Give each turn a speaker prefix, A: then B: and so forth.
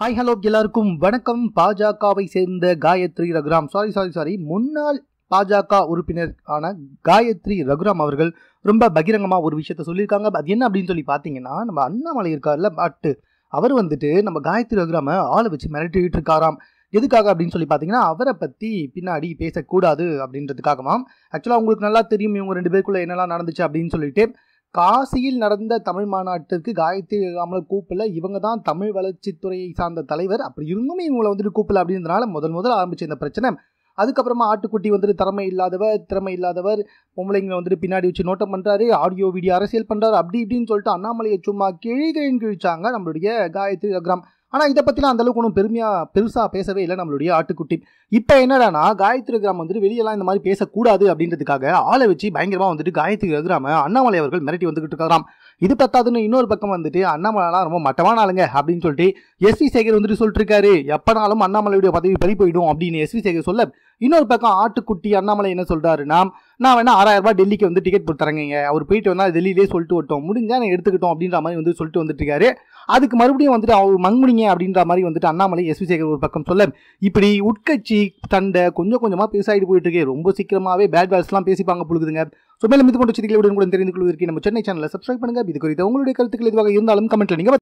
A: hi hello எல்லாருக்கும் வணக்கம் பாஜகவை சேர்ந்த Gayathri Raghuram sorry sorry sorry முன்னாள் பாஜக உறுப்பினர் ஆன காயத்ரி ரகுராம் அவர்கள் ரொம்ப பகிரங்கமாக ஒரு விஷயத்த சொல்லியிருக்காங்க அது என்ன அப்படின்னு சொல்லி பார்த்தீங்கன்னா நம்ம அண்ணாமலை இருக்கார்ல பட்டு அவர் வந்துட்டு நம்ம காயத்ரி ரகுராம ஆளை வச்சு மிரட்டிட்டு இருக்காராம் எதுக்காக அப்படின்னு சொல்லி பார்த்தீங்கன்னா அவரை பற்றி பின்னாடி பேசக்கூடாது அப்படின்றதுக்காகவாம் ஆக்சுவலாக உங்களுக்கு நல்லா தெரியும் இவங்க ரெண்டு பேருக்குள்ளே என்னெல்லாம் நடந்துச்சு அப்படின்னு சொல்லிட்டு காசியில் நடந்த தமிழ் மாநாட்டிற்கு காயத்ரி இல்லாமல் கூப்பில் இவங்க தான் தமிழ் வளர்ச்சித்துறையை சார்ந்த தலைவர் அப்படி இருந்தும் இவங்களை வந்துட்டு கூப்பில் அப்படின்றதுனால முதல் முதல் ஆரம்பிச்ச இந்த பிரச்சனை அதுக்கப்புறமா ஆட்டுக்குட்டி வந்துட்டு திறமை இல்லாதவர் திறமை இல்லாதவர் பொம்பளைங்களை வந்துட்டு பின்னாடி வச்சு நோட்டம் பண்ணுறாரு ஆடியோ வீடியோ அரசியல் பண்ணுறாரு அப்படி இப்படின்னு சொல்லிட்டு அண்ணாமலையை சும்மா கிழிகளின் கிழிச்சாங்க நம்மளுடைய காயத்ரி கிராம் ஆனால் இதை பற்றிலாம் அந்தளவுக்கு ஒன்றும் பெருமையாக பெருசாக பேசவே இல்லை நம்மளுடைய ஆட்டுக்குட்டி இப்போ என்னடானா காயத்ரி கிராமம் வந்துட்டு வெளியெல்லாம் இந்த மாதிரி பேசக்கூடாது அப்படின்றதுக்காக ஆளை வச்சு பயங்கரமாக வந்துட்டு காயத்ரி கிராம அண்ணாமலை அவர்கள் மிரட்டி வந்துக்கிட்டு இருக்கிறான் இது பத்தாதுன்னு இன்னொரு பக்கம் வந்துட்டு அண்ணாமலைலாம் ரொம்ப மட்டமான ஆளுங்க அப்படின்னு சொல்லிட்டு எஸ் வி சேகர் வந்துட்டு சொல்லிட்டு இருக்காரு எப்பனாலும் அண்ணாமலையுடைய பதவி பறி போயிடும் அப்படின்னு எஸ் வி சேகர் சொல்ல இன்னொரு பக்கம் ஆட்டுக்குட்டி அண்ணாமலை என்ன சொல்கிறாருன்னா நான் வேணா ஆறாயிரம் ரூபாய் டெல்லிக்கு வந்து டிக்கெட் போட்டு தரேங்க அவர் போயிட்டு வந்தால் டெல்லியிலே சொல்லிட்டு விட்டோம் முடிஞ்சால் நான் எடுத்துக்கிட்டோம் அப்படின்ற மாதிரி வந்து சொல்லிட்டு வந்துட்டுருக்காரு அதுக்கு மறுபடியும் வந்துட்டு அவர் மங்குனிங்க அப்படின்ற மாதிரி வந்துட்டு அண்ணாமலை எஸ் சேகர் ஒரு பக்கம் சொல்ல இப்படி உட்கட்சி தண்டை கொஞ்சம் கொஞ்சமாக பேசாயிட்டு போயிட்டு இருக்கே ரொம்ப சீக்கிரமாகவே பேட் வேல்ஸ்லாம் பேசிப்பாங்க புழுகுதுங்க ஸோ மேலே மீது கொண்டு செய்திகளை கூட தெரிந்து கொள்வதற்கு நம்ம சென்னை சேனலில் சப்ஸ்கிரைப் பண்ணுங்க இது குறித்து உங்களுடைய கருத்துக்கள் எதுவாக இருந்தாலும் கமெண்ட்டில் நீங்கள்